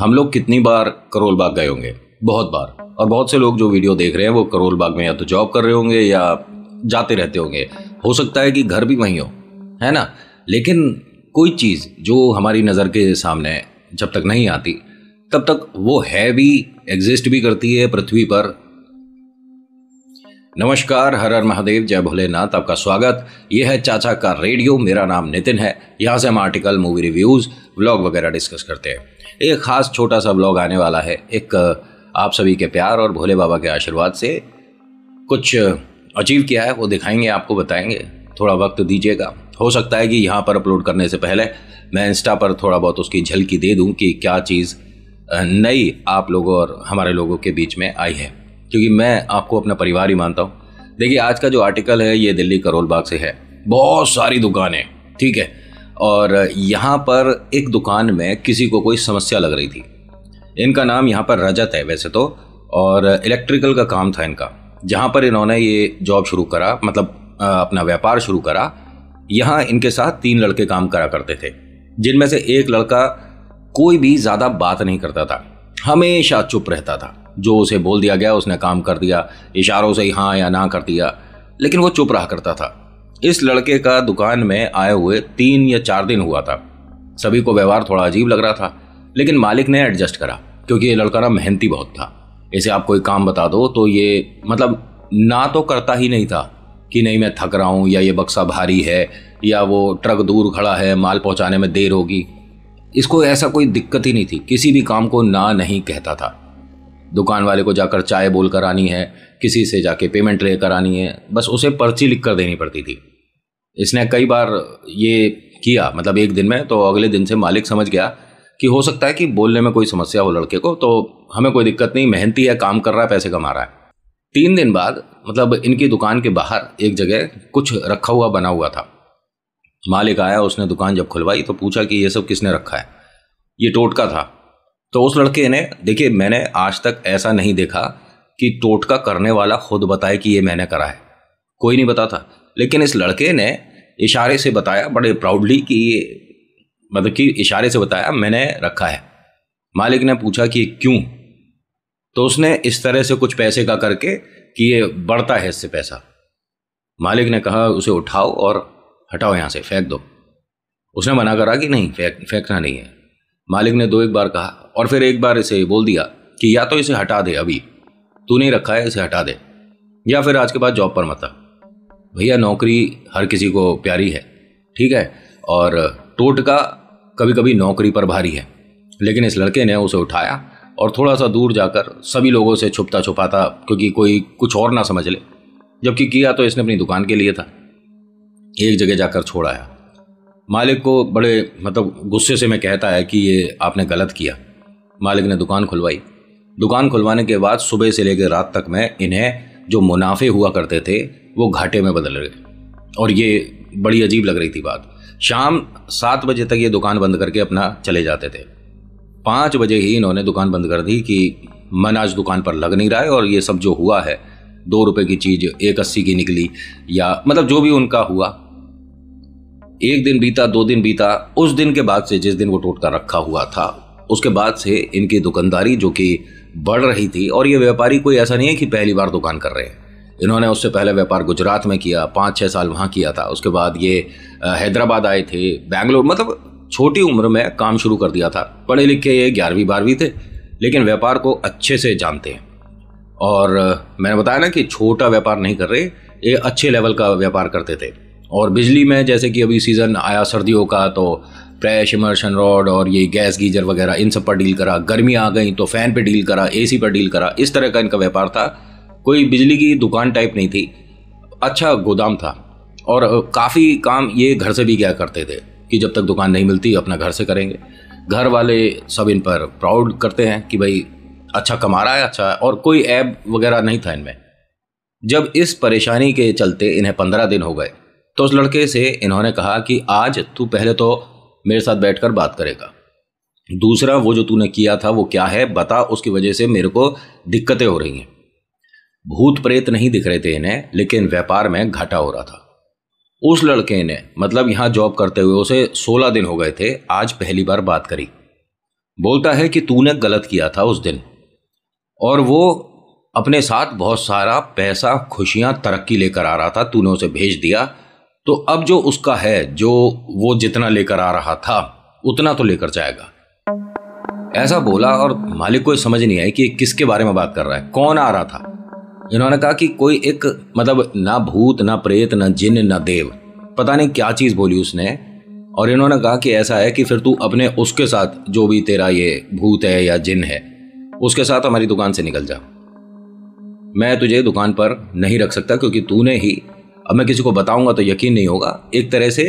हम लोग कितनी बार करोल बाग गए होंगे बहुत बार और बहुत से लोग जो वीडियो देख रहे हैं वो करोल बाग में या तो जॉब कर रहे होंगे या जाते रहते होंगे हो सकता है कि घर भी वहीं हो है ना लेकिन कोई चीज़ जो हमारी नज़र के सामने जब तक नहीं आती तब तक वो है भी एग्जिस्ट भी करती है पृथ्वी पर नमस्कार हर हर महादेव जय भोलेनाथ आपका स्वागत ये है चाचा का रेडियो मेरा नाम नितिन है यहाँ से हम आर्टिकल मूवी रिव्यूज़ व्लॉग वगैरह डिस्कस करते हैं एक ख़ास छोटा सा ब्लॉग आने वाला है एक आप सभी के प्यार और भोले बाबा के आशीर्वाद से कुछ अचीव किया है वो दिखाएंगे आपको बताएंगे थोड़ा वक्त दीजिएगा हो सकता है कि यहाँ पर अपलोड करने से पहले मैं इंस्टा पर थोड़ा बहुत उसकी झलकी दे दूँ कि क्या चीज़ नई आप लोगों और हमारे लोगों के बीच में आई है क्योंकि मैं आपको अपना परिवार ही मानता हूँ देखिए आज का जो आर्टिकल है ये दिल्ली करोल बाग से है बहुत सारी दुकानें ठीक है और यहाँ पर एक दुकान में किसी को कोई समस्या लग रही थी इनका नाम यहाँ पर रजत है वैसे तो और इलेक्ट्रिकल का काम था इनका जहाँ पर इन्होंने ये जॉब शुरू करा मतलब अपना व्यापार शुरू करा यहाँ इनके साथ तीन लड़के काम करा करते थे जिनमें से एक लड़का कोई भी ज़्यादा बात नहीं करता था हमेशा चुप रहता था जो उसे बोल दिया गया उसने काम कर दिया इशारों से ही हाँ या ना कर दिया लेकिन वो चुप रहा करता था इस लड़के का दुकान में आए हुए तीन या चार दिन हुआ था सभी को व्यवहार थोड़ा अजीब लग रहा था लेकिन मालिक ने एडजस्ट करा क्योंकि ये लड़का ना मेहनती बहुत था इसे आप कोई काम बता दो तो ये मतलब ना तो करता ही नहीं था कि नहीं मैं थक रहा हूँ या ये बक्सा भारी है या वो ट्रक दूर खड़ा है माल पहुँचाने में देर होगी इसको ऐसा कोई दिक्कत ही नहीं थी किसी भी काम को ना नहीं कहता था दुकान वाले को जाकर चाय बोल कर आनी है किसी से जाके पेमेंट ले कर आनी है बस उसे पर्ची लिख कर देनी पड़ती थी इसने कई बार ये किया मतलब एक दिन में तो अगले दिन से मालिक समझ गया कि हो सकता है कि बोलने में कोई समस्या हो लड़के को तो हमें कोई दिक्कत नहीं मेहनती है काम कर रहा है पैसे कमा रहा है तीन दिन बाद मतलब इनकी दुकान के बाहर एक जगह कुछ रखा हुआ बना हुआ था मालिक आया उसने दुकान जब खुलवाई तो पूछा कि ये सब किसने रखा है ये टोटका था तो उस लड़के ने देखिए मैंने आज तक ऐसा नहीं देखा कि टोटका करने वाला खुद बताए कि ये मैंने करा है कोई नहीं बताता लेकिन इस लड़के ने इशारे से बताया बड़े प्राउडली कि ये मतलब कि इशारे से बताया मैंने रखा है मालिक ने पूछा कि क्यों तो उसने इस तरह से कुछ पैसे का करके कि ये बढ़ता है इससे पैसा मालिक ने कहा उसे उठाओ और हटाओ यहाँ से फेंक दो उसने मना करा कि नहीं फेंक फेंकना नहीं है मालिक ने दो एक बार कहा और फिर एक बार इसे बोल दिया कि या तो इसे हटा दे अभी नहीं रखा है इसे हटा दे या फिर आज के बाद जॉब पर मत भैया नौकरी हर किसी को प्यारी है ठीक है और टोटका कभी कभी नौकरी पर भारी है लेकिन इस लड़के ने उसे उठाया और थोड़ा सा दूर जाकर सभी लोगों से छुपता छुपाता क्योंकि कोई कुछ और ना समझ ले जबकि किया तो इसने अपनी दुकान के लिए था एक जगह जाकर छोड़ाया मालिक को बड़े मतलब गुस्से से मैं कहता है कि ये आपने गलत किया मालिक ने दुकान खुलवाई दुकान खुलवाने के बाद सुबह से लेकर रात तक मैं इन्हें जो मुनाफे हुआ करते थे वो घाटे में बदल गए और ये बड़ी अजीब लग रही थी बात शाम सात बजे तक ये दुकान बंद करके अपना चले जाते थे पाँच बजे ही इन्होंने दुकान बंद कर दी कि मन आज दुकान पर लग नहीं रहा है और ये सब जो हुआ है दो रुपये की चीज़ एक अस्सी की निकली या मतलब जो भी उनका हुआ एक दिन बीता दो दिन बीता उस दिन के बाद से जिस दिन वो टोटका रखा हुआ था उसके बाद से इनकी दुकानदारी जो कि बढ़ रही थी और ये व्यापारी कोई ऐसा नहीं है कि पहली बार दुकान कर रहे हैं इन्होंने उससे पहले व्यापार गुजरात में किया पाँच छः साल वहाँ किया था उसके बाद ये हैदराबाद आए थे बैंगलोर मतलब छोटी उम्र में काम शुरू कर दिया था पढ़े लिखे ये ग्यारहवीं बारहवीं थे लेकिन व्यापार को अच्छे से जानते हैं और मैंने बताया ना कि छोटा व्यापार नहीं कर रहे ये अच्छे लेवल का व्यापार करते थे और बिजली में जैसे कि अभी सीज़न आया सर्दियों का तो प्रेश इमर्शन रॉड और ये गैस गीजर वगैरह इन सब पर डील करा गर्मी आ गई तो फ़ैन पे डील करा एसी पर डील करा इस तरह का इनका व्यापार था कोई बिजली की दुकान टाइप नहीं थी अच्छा गोदाम था और काफ़ी काम ये घर से भी क्या करते थे कि जब तक दुकान नहीं मिलती अपना घर से करेंगे घर वाले सब इन पर प्राउड करते हैं कि भाई अच्छा कमा रहा है अच्छा और कोई ऐप वगैरह नहीं था इनमें जब इस परेशानी के चलते इन्हें पंद्रह दिन हो गए तो उस लड़के से इन्होंने कहा कि आज तू पहले तो मेरे साथ बैठकर बात करेगा दूसरा वो जो तूने किया था वो क्या है बता उसकी वजह से मेरे को दिक्कतें हो रही हैं भूत प्रेत नहीं दिख रहे थे इन्हें लेकिन व्यापार में घाटा हो रहा था उस लड़के ने मतलब यहाँ जॉब करते हुए उसे सोलह दिन हो गए थे आज पहली बार बात करी बोलता है कि तूने गलत किया था उस दिन और वो अपने साथ बहुत सारा पैसा खुशियाँ तरक्की लेकर आ रहा था तूने उसे भेज दिया तो अब जो उसका है जो वो जितना लेकर आ रहा था उतना तो लेकर जाएगा ऐसा बोला और मालिक को समझ नहीं आई कि किसके बारे में बात कर रहा है कौन आ रहा था इन्होंने कहा कि कोई एक मतलब ना भूत ना प्रेत ना जिन ना देव पता नहीं क्या चीज़ बोली उसने और इन्होंने कहा कि ऐसा है कि फिर तू अपने उसके साथ जो भी तेरा ये भूत है या जिन है उसके साथ हमारी दुकान से निकल जा मैं तुझे दुकान पर नहीं रख सकता क्योंकि तूने ही अब मैं किसी को बताऊंगा तो यकीन नहीं होगा एक तरह से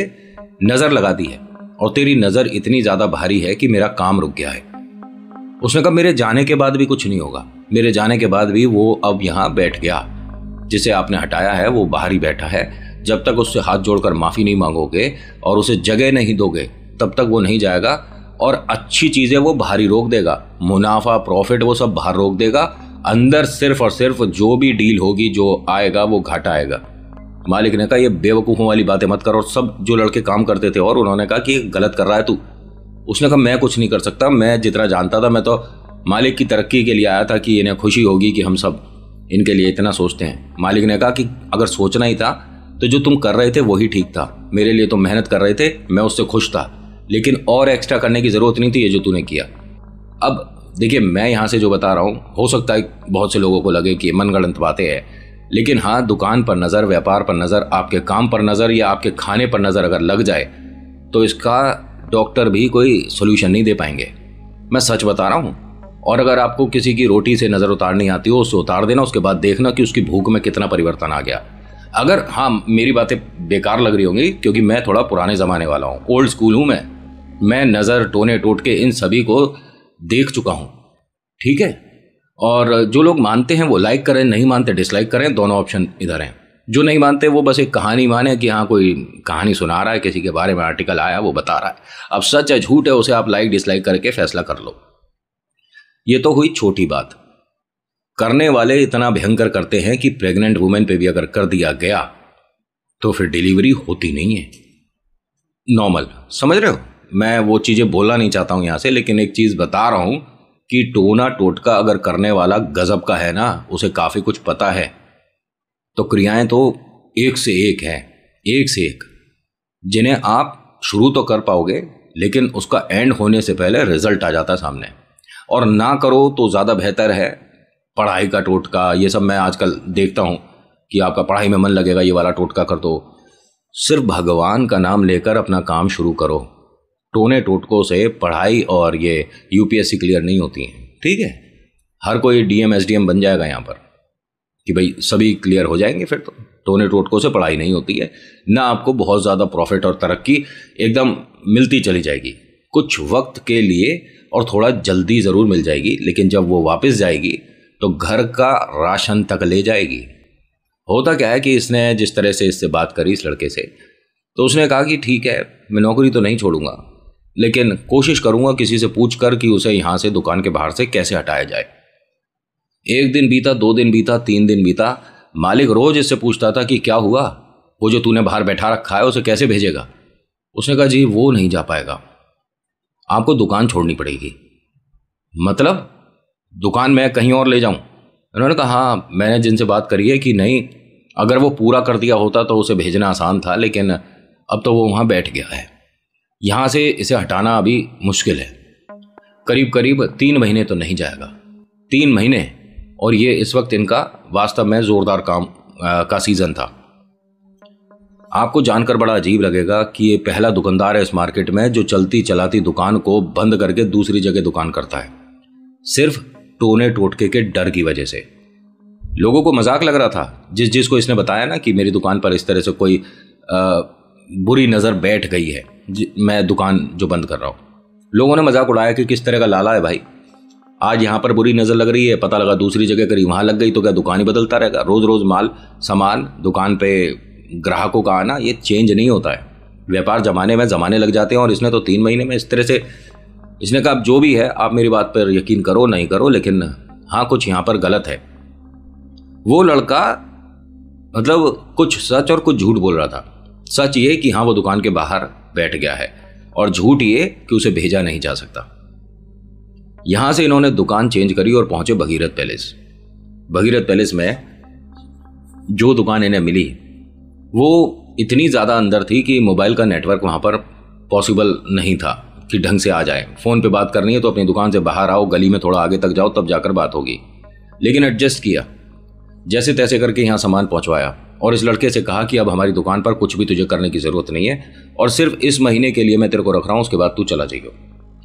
नज़र लगा दी है और तेरी नज़र इतनी ज़्यादा भारी है कि मेरा काम रुक गया है उसने कहा मेरे जाने के बाद भी कुछ नहीं होगा मेरे जाने के बाद भी वो अब यहाँ बैठ गया जिसे आपने हटाया है वो बाहर ही बैठा है जब तक उससे हाथ जोड़कर माफ़ी नहीं मांगोगे और उसे जगह नहीं दोगे तब तक वो नहीं जाएगा और अच्छी चीज़ें वो बाहर ही रोक देगा मुनाफा प्रॉफिट वो सब बाहर रोक देगा अंदर सिर्फ और सिर्फ जो भी डील होगी जो आएगा वो घाटा आएगा मालिक ने कहा ये बेवकूफ़ों वाली बातें मत कर और सब जो लड़के काम करते थे और उन्होंने कहा कि गलत कर रहा है तू उसने कहा मैं कुछ नहीं कर सकता मैं जितना जानता था मैं तो मालिक की तरक्की के लिए आया था कि इन्हें खुशी होगी कि हम सब इनके लिए इतना सोचते हैं मालिक ने कहा कि अगर सोचना ही था तो जो तुम कर रहे थे वही ठीक था मेरे लिए तुम तो मेहनत कर रहे थे मैं उससे खुश था लेकिन और एक्स्ट्रा करने की ज़रूरत नहीं थी ये जो तूने किया अब देखिए मैं यहाँ से जो बता रहा हूँ हो सकता है बहुत से लोगों को लगे कि मनगढ़ंत बातें हैं लेकिन हाँ दुकान पर नज़र व्यापार पर नज़र आपके काम पर नज़र या आपके खाने पर नज़र अगर लग जाए तो इसका डॉक्टर भी कोई सोल्यूशन नहीं दे पाएंगे मैं सच बता रहा हूँ और अगर आपको किसी की रोटी से नज़र उतारनी आती हो उसे उतार देना उसके बाद देखना कि उसकी भूख में कितना परिवर्तन आ गया अगर हाँ मेरी बातें बेकार लग रही होंगी क्योंकि मैं थोड़ा पुराने ज़माने वाला हूँ ओल्ड स्कूल हूँ मैं मैं नज़र टोने टोट के इन सभी को देख चुका हूँ ठीक है और जो लोग मानते हैं वो लाइक करें नहीं मानते डिसलाइक करें दोनों ऑप्शन इधर हैं जो नहीं मानते वो बस एक कहानी माने कि हाँ कोई कहानी सुना रहा है किसी के बारे में आर्टिकल आया वो बता रहा है अब सच है झूठ है उसे आप लाइक डिसलाइक करके फैसला कर लो ये तो हुई छोटी बात करने वाले इतना भयंकर करते हैं कि प्रेग्नेंट वुमेन पे भी अगर कर दिया गया तो फिर डिलीवरी होती नहीं है नॉर्मल समझ रहे हो मैं वो चीज़ें बोलना नहीं चाहता हूँ यहाँ से लेकिन एक चीज़ बता रहा हूँ कि टोना टोटका अगर करने वाला गजब का है ना उसे काफ़ी कुछ पता है तो क्रियाएं तो एक से एक हैं एक से एक जिन्हें आप शुरू तो कर पाओगे लेकिन उसका एंड होने से पहले रिजल्ट आ जाता सामने और ना करो तो ज़्यादा बेहतर है पढ़ाई का टोटका ये सब मैं आजकल देखता हूँ कि आपका पढ़ाई में मन लगेगा ये वाला टोटका कर दो सिर्फ भगवान का नाम लेकर अपना काम शुरू करो टोने टोटकों से पढ़ाई और ये यूपीएससी क्लियर नहीं होती हैं ठीक है हर कोई डीएम एसडीएम बन जाएगा यहाँ पर कि भाई सभी क्लियर हो जाएंगे फिर तो टोने टोटकों से पढ़ाई नहीं होती है ना आपको बहुत ज़्यादा प्रॉफिट और तरक्की एकदम मिलती चली जाएगी कुछ वक्त के लिए और थोड़ा जल्दी ज़रूर मिल जाएगी लेकिन जब वो वापस जाएगी तो घर का राशन तक ले जाएगी होता क्या है कि इसने जिस तरह से इससे बात करी इस लड़के से तो उसने कहा कि ठीक है मैं नौकरी तो नहीं छोड़ूंगा लेकिन कोशिश करूंगा किसी से पूछ कर कि उसे यहाँ से दुकान के बाहर से कैसे हटाया जाए एक दिन बीता दो दिन बीता तीन दिन बीता मालिक रोज इससे पूछता था कि क्या हुआ वो जो तूने बाहर बैठा रखा है उसे कैसे भेजेगा उसने कहा जी वो नहीं जा पाएगा आपको दुकान छोड़नी पड़ेगी मतलब दुकान मैं कहीं और ले जाऊं उन्होंने कहा हाँ मैंने जिनसे बात करी है कि नहीं अगर वो पूरा कर दिया होता तो उसे भेजना आसान था लेकिन अब तो वो वहाँ बैठ गया है यहाँ से इसे हटाना अभी मुश्किल है करीब करीब तीन महीने तो नहीं जाएगा तीन महीने और ये इस वक्त इनका वास्तव में ज़ोरदार काम आ, का सीज़न था आपको जानकर बड़ा अजीब लगेगा कि ये पहला दुकानदार है इस मार्केट में जो चलती चलाती दुकान को बंद करके दूसरी जगह दुकान करता है सिर्फ टोने टोटके के डर की वजह से लोगों को मजाक लग रहा था जिस जिसको इसने बताया ना कि मेरी दुकान पर इस तरह से कोई आ, बुरी नज़र बैठ गई है मैं दुकान जो बंद कर रहा हूँ लोगों ने मजाक उड़ाया कि किस तरह का लाला है भाई आज यहाँ पर बुरी नज़र लग रही है पता लगा दूसरी जगह करी वहाँ लग गई तो क्या दुकान ही बदलता रहेगा रोज़ रोज़ माल सामान दुकान पे ग्राहकों का आना ये चेंज नहीं होता है व्यापार जमाने में जमाने लग जाते हैं और इसने तो तीन महीने में इस तरह से इसने कहा जो भी है आप मेरी बात पर यकीन करो नहीं करो लेकिन हाँ कुछ यहाँ पर गलत है वो लड़का मतलब कुछ सच और कुछ झूठ बोल रहा था सच ये कि हाँ वो दुकान के बाहर बैठ गया है और झूठ ये कि उसे भेजा नहीं जा सकता यहां से इन्होंने दुकान चेंज करी और पहुंचे भगीरथ पैलेस भगीरथ पैलेस में जो दुकान इन्हें मिली वो इतनी ज़्यादा अंदर थी कि मोबाइल का नेटवर्क वहां पर पॉसिबल नहीं था कि ढंग से आ जाए फ़ोन पे बात करनी है तो अपनी दुकान से बाहर आओ गली में थोड़ा आगे तक जाओ तब जाकर बात होगी लेकिन एडजस्ट किया जैसे तैसे करके यहाँ सामान पहुँचवाया और इस लड़के से कहा कि अब हमारी दुकान पर कुछ भी तुझे करने की ज़रूरत नहीं है और सिर्फ इस महीने के लिए मैं तेरे को रख रहा हूँ उसके बाद तू चला जाइयो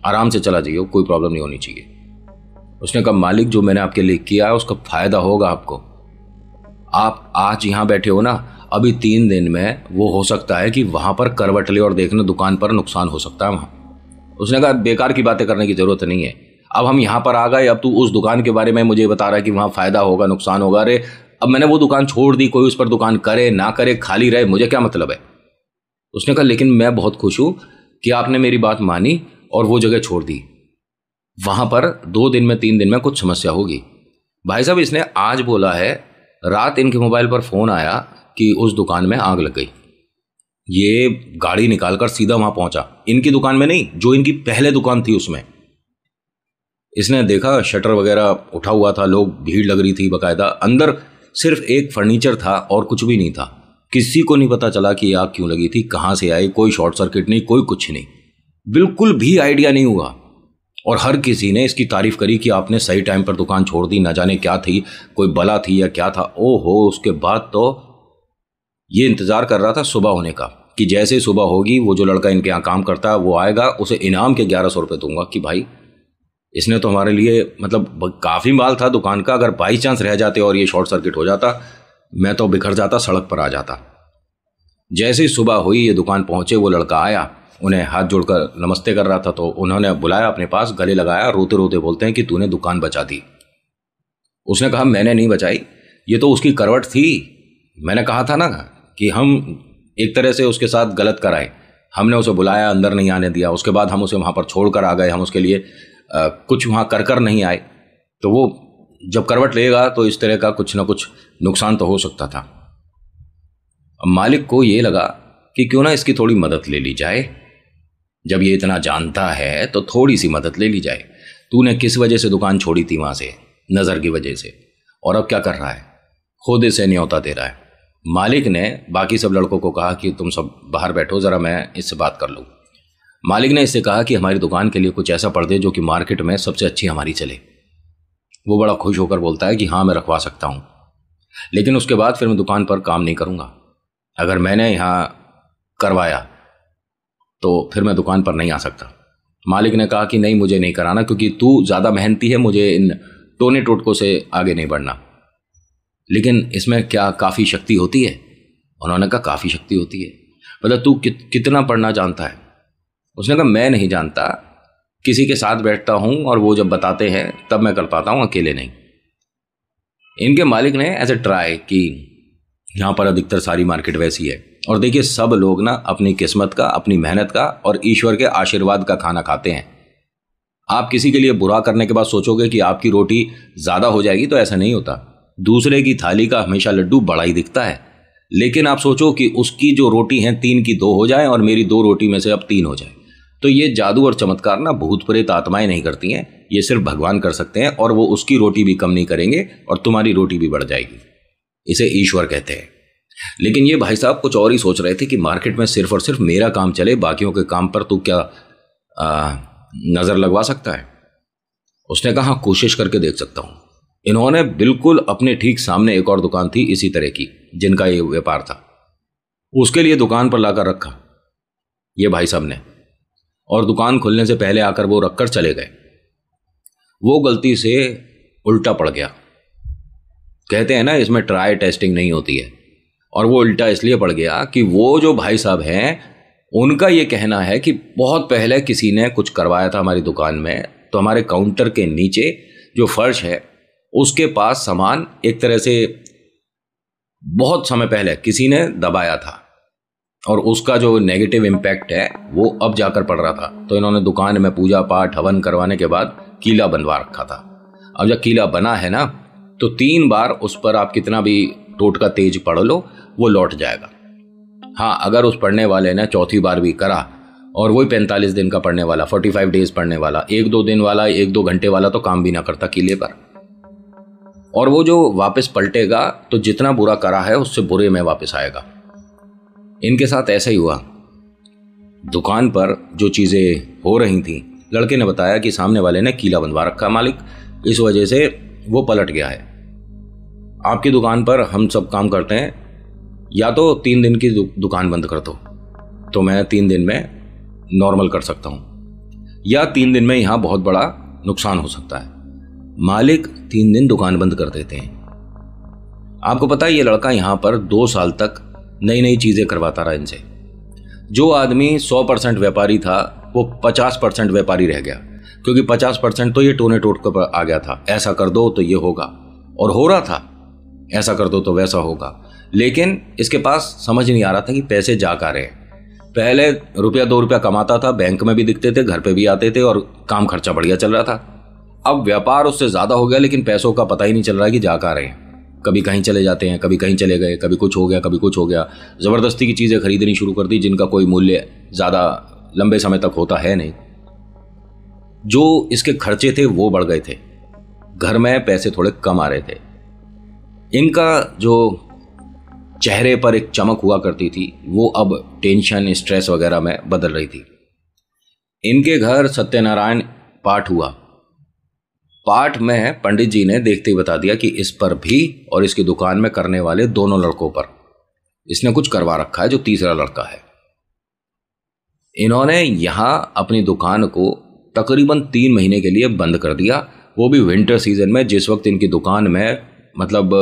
आराम से चला जाइयो कोई प्रॉब्लम नहीं होनी चाहिए उसने कहा मालिक जो मैंने आपके लिए किया है उसका फ़ायदा होगा आपको आप आज यहाँ बैठे हो ना अभी तीन दिन में वो हो सकता है कि वहाँ पर करवट ले और देखना दुकान पर नुकसान हो सकता है वहाँ उसने कहा बेकार की बातें करने की ज़रूरत नहीं है अब हम यहाँ पर आ गए अब तू उस दुकान के बारे में मुझे बता रहा है कि वहाँ फ़ायदा होगा नुकसान होगा अरे अब मैंने वो दुकान छोड़ दी कोई उस पर दुकान करे ना करे खाली रहे मुझे क्या मतलब है उसने कहा लेकिन मैं बहुत खुश हूँ कि आपने मेरी बात मानी और वो जगह छोड़ दी वहाँ पर दो दिन में तीन दिन में कुछ समस्या होगी भाई साहब इसने आज बोला है रात इनके मोबाइल पर फ़ोन आया कि उस दुकान में आग लग गई ये गाड़ी निकालकर सीधा वहाँ पहुँचा इनकी दुकान में नहीं जो इनकी पहले दुकान थी उसमें इसने देखा शटर वगैरह उठा हुआ था लोग भीड़ लग रही थी बकायदा अंदर सिर्फ एक फर्नीचर था और कुछ भी नहीं था किसी को नहीं पता चला कि आग क्यों लगी थी कहाँ से आई कोई शॉर्ट सर्किट नहीं कोई कुछ नहीं बिल्कुल भी आइडिया नहीं हुआ और हर किसी ने इसकी तारीफ करी कि आपने सही टाइम पर दुकान छोड़ दी ना जाने क्या थी कोई बला थी या क्या था ओ हो उसके बाद तो ये इंतज़ार कर रहा था सुबह होने का कि जैसे सुबह होगी वो जो लड़का इनके यहाँ काम करता है वो आएगा उसे इनाम के ग्यारह सौ रुपये दूंगा कि भाई इसने तो हमारे लिए मतलब काफ़ी माल था दुकान का अगर बाई चांस रह जाते और ये शॉर्ट सर्किट हो जाता मैं तो बिखर जाता सड़क पर आ जाता जैसे ही सुबह हुई ये दुकान पहुंचे वो लड़का आया उन्हें हाथ जोड़कर नमस्ते कर रहा था तो उन्होंने बुलाया अपने पास गले लगाया रोते रोते बोलते हैं कि तूने दुकान बचा दी उसने कहा मैंने नहीं बचाई ये तो उसकी करवट थी मैंने कहा था ना कि हम एक तरह से उसके साथ गलत कराए हमने उसे बुलाया अंदर नहीं आने दिया उसके बाद हम उसे वहाँ पर छोड़ कर आ गए हम उसके लिए कुछ वहाँ कर कर नहीं आए तो वो जब करवट लेगा तो इस तरह का कुछ ना कुछ नुकसान तो हो सकता था मालिक को ये लगा कि क्यों ना इसकी थोड़ी मदद ले ली जाए जब ये इतना जानता है तो थोड़ी सी मदद ले ली जाए तूने किस वजह से दुकान छोड़ी थी वहाँ से नज़र की वजह से और अब क्या कर रहा है खुद इसे न्योता दे रहा है मालिक ने बाकी सब लड़कों को कहा कि तुम सब बाहर बैठो ज़रा मैं इससे बात कर लूँ मालिक ने इससे कहा कि हमारी दुकान के लिए कुछ ऐसा पर्दे जो कि मार्केट में सबसे अच्छी हमारी चले वो बड़ा खुश होकर बोलता है कि हाँ मैं रखवा सकता हूँ लेकिन उसके बाद फिर मैं दुकान पर काम नहीं करूँगा अगर मैंने यहाँ करवाया तो फिर मैं दुकान पर नहीं आ सकता मालिक ने कहा कि नहीं मुझे नहीं कराना क्योंकि तू ज़्यादा मेहनती है मुझे इन टोने टोटकों से आगे नहीं बढ़ना लेकिन इसमें क्या काफ़ी शक्ति होती है उन्होंने कहा काफ़ी शक्ति होती है मतलब तू कितना पढ़ना जानता है उसने कहा मैं नहीं जानता किसी के साथ बैठता हूँ और वो जब बताते हैं तब मैं कर पाता हूँ अकेले नहीं इनके मालिक ने ऐसे ट्राई कि यहाँ पर अधिकतर सारी मार्केट वैसी है और देखिए सब लोग ना अपनी किस्मत का अपनी मेहनत का और ईश्वर के आशीर्वाद का खाना खाते हैं आप किसी के लिए बुरा करने के बाद सोचोगे कि आपकी रोटी ज़्यादा हो जाएगी तो ऐसा नहीं होता दूसरे की थाली का हमेशा लड्डू बड़ा ही दिखता है लेकिन आप सोचो कि उसकी जो रोटी है तीन की दो हो जाए और मेरी दो रोटी में से अब तीन हो जाए तो ये जादू और चमत्कार ना भूत प्रेत आत्माएं नहीं करती हैं ये सिर्फ भगवान कर सकते हैं और वो उसकी रोटी भी कम नहीं करेंगे और तुम्हारी रोटी भी बढ़ जाएगी इसे ईश्वर कहते हैं लेकिन ये भाई साहब कुछ और ही सोच रहे थे कि मार्केट में सिर्फ और सिर्फ मेरा काम चले बाकियों के काम पर तू क्या आ, नज़र लगवा सकता है उसने कहा कोशिश करके देख सकता हूं इन्होंने बिल्कुल अपने ठीक सामने एक और दुकान थी इसी तरह की जिनका ये व्यापार था उसके लिए दुकान पर लाकर रखा ये भाई साहब ने और दुकान खुलने से पहले आकर वो रखकर चले गए वो गलती से उल्टा पड़ गया कहते हैं ना इसमें ट्राई टेस्टिंग नहीं होती है और वो उल्टा इसलिए पड़ गया कि वो जो भाई साहब हैं उनका ये कहना है कि बहुत पहले किसी ने कुछ करवाया था हमारी दुकान में तो हमारे काउंटर के नीचे जो फर्श है उसके पास सामान एक तरह से बहुत समय पहले किसी ने दबाया था और उसका जो नेगेटिव इम्पैक्ट है वो अब जाकर पड़ रहा था तो इन्होंने दुकान में पूजा पाठ हवन करवाने के बाद कीला बनवा रखा था अब जब कीला बना है ना तो तीन बार उस पर आप कितना भी टोटका तेज पढ़ लो वो लौट जाएगा हाँ अगर उस पढ़ने वाले ने चौथी बार भी करा और वही पैंतालीस दिन का पढ़ने वाला फोर्टी फाइव डेज पढ़ने वाला एक दो दिन वाला एक दो घंटे वाला तो काम भी ना करता किले पर और वो जो वापस पलटेगा तो जितना बुरा करा है उससे बुरे में वापस आएगा इनके साथ ऐसा ही हुआ दुकान पर जो चीज़ें हो रही थी लड़के ने बताया कि सामने वाले ने कीला बंधवा रखा मालिक इस वजह से वो पलट गया है आपकी दुकान पर हम सब काम करते हैं या तो तीन दिन की दुकान बंद कर दो तो मैं तीन दिन में नॉर्मल कर सकता हूँ या तीन दिन में यहाँ बहुत बड़ा नुकसान हो सकता है मालिक तीन दिन दुकान बंद कर देते हैं आपको पता है ये लड़का यहाँ पर दो साल तक नई नई चीज़ें करवाता रहा इनसे जो आदमी सौ परसेंट व्यापारी था वो पचास परसेंट व्यापारी रह गया क्योंकि पचास परसेंट तो ये टोने टोट कर आ गया था ऐसा कर दो तो ये होगा और हो रहा था ऐसा कर दो तो वैसा होगा लेकिन इसके पास समझ नहीं आ रहा था कि पैसे जा कर रहे पहले रुपया दो रुपया कमाता था बैंक में भी दिखते थे घर पे भी आते थे और काम खर्चा बढ़िया चल रहा था अब व्यापार उससे ज़्यादा हो गया लेकिन पैसों का पता ही नहीं चल रहा कि जा का रहे हैं कभी कहीं चले जाते हैं कभी कहीं चले गए कभी कुछ हो गया कभी कुछ हो गया ज़बरदस्ती की चीज़ें खरीदनी शुरू कर दी जिनका कोई मूल्य ज़्यादा लंबे समय तक होता है नहीं जो इसके खर्चे थे वो बढ़ गए थे घर में पैसे थोड़े कम आ रहे थे इनका जो चेहरे पर एक चमक हुआ करती थी वो अब टेंशन स्ट्रेस वगैरह में बदल रही थी इनके घर सत्यनारायण पाठ हुआ पाठ में पंडित जी ने देखते ही बता दिया कि इस पर भी और इसकी दुकान में करने वाले दोनों लड़कों पर इसने कुछ करवा रखा है जो तीसरा लड़का है इन्होंने यहां अपनी दुकान को तकरीबन तीन महीने के लिए बंद कर दिया वो भी विंटर सीजन में जिस वक्त इनकी दुकान में मतलब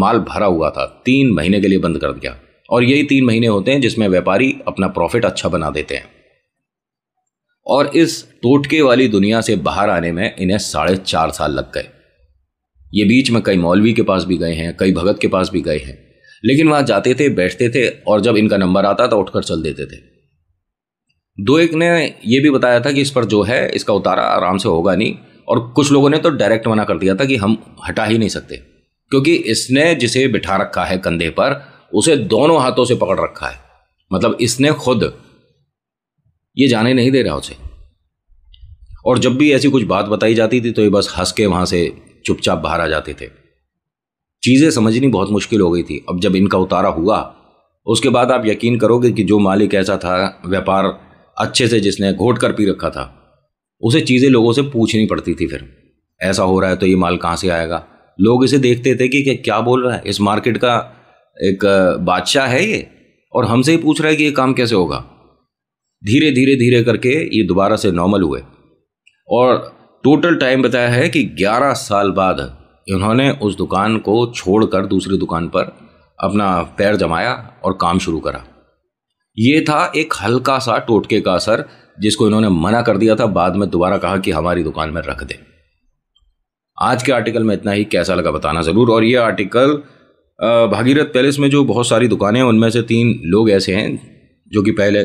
माल भरा हुआ था तीन महीने के लिए बंद कर दिया और यही तीन महीने होते हैं जिसमें व्यापारी अपना प्रॉफिट अच्छा बना देते हैं और इस टोटके वाली दुनिया से बाहर आने में इन्हें साढ़े चार साल लग गए ये बीच में कई मौलवी के पास भी गए हैं कई भगत के पास भी गए हैं लेकिन वहां जाते थे बैठते थे और जब इनका नंबर आता था तो उठकर चल देते थे दो एक ने यह भी बताया था कि इस पर जो है इसका उतारा आराम से होगा नहीं और कुछ लोगों ने तो डायरेक्ट मना कर दिया था कि हम हटा ही नहीं सकते क्योंकि इसने जिसे बिठा रखा है कंधे पर उसे दोनों हाथों से पकड़ रखा है मतलब इसने खुद ये जाने नहीं दे रहा उसे और जब भी ऐसी कुछ बात बताई जाती थी तो ये बस हंस के वहाँ से चुपचाप बाहर आ जाते थे चीज़ें समझनी बहुत मुश्किल हो गई थी अब जब इनका उतारा हुआ उसके बाद आप यकीन करोगे कि जो मालिक ऐसा था व्यापार अच्छे से जिसने घोट कर पी रखा था उसे चीज़ें लोगों से पूछनी पड़ती थी फिर ऐसा हो रहा है तो ये माल कहाँ से आएगा लोग इसे देखते थे कि क्या बोल रहा है इस मार्केट का एक बादशाह है ये और हमसे ही पूछ रहा है कि ये काम कैसे होगा धीरे धीरे धीरे करके ये दोबारा से नॉर्मल हुए और टोटल टाइम बताया है कि 11 साल बाद इन्होंने उस दुकान को छोड़कर दूसरी दुकान पर अपना पैर जमाया और काम शुरू करा ये था एक हल्का सा टोटके का असर जिसको इन्होंने मना कर दिया था बाद में दोबारा कहा कि हमारी दुकान में रख दें आज के आर्टिकल में इतना ही कैसा लगा बताना ज़रूर और ये आर्टिकल भागीरथ पैलेस में जो बहुत सारी दुकानें हैं उनमें से तीन लोग ऐसे हैं जो कि पहले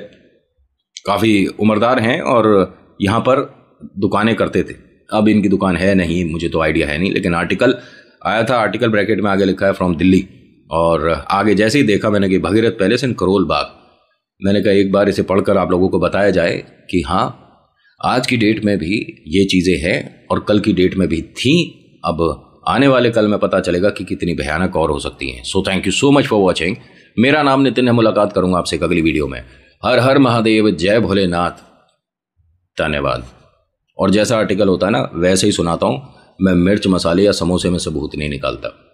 काफ़ी उम्रदार हैं और यहाँ पर दुकानें करते थे अब इनकी दुकान है नहीं मुझे तो आइडिया है नहीं लेकिन आर्टिकल आया था आर्टिकल ब्रैकेट में आगे लिखा है फ्रॉम दिल्ली और आगे जैसे ही देखा मैंने कि भगीरथ पैलेस इन करोल बाग मैंने कहा एक बार इसे पढ़कर आप लोगों को बताया जाए कि हाँ आज की डेट में भी ये चीज़ें हैं और कल की डेट में भी थी अब आने वाले कल में पता चलेगा कि कितनी भयानक और हो सकती हैं so thank you so much for watching मेरा नाम नितिन है मुलाकात करूंगा आपसे एक अगली वीडियो में हर हर महादेव जय भोलेनाथ धन्यवाद और जैसा आर्टिकल होता है ना वैसे ही सुनाता हूँ मैं मिर्च मसाले या समोसे में सबूत नहीं निकालता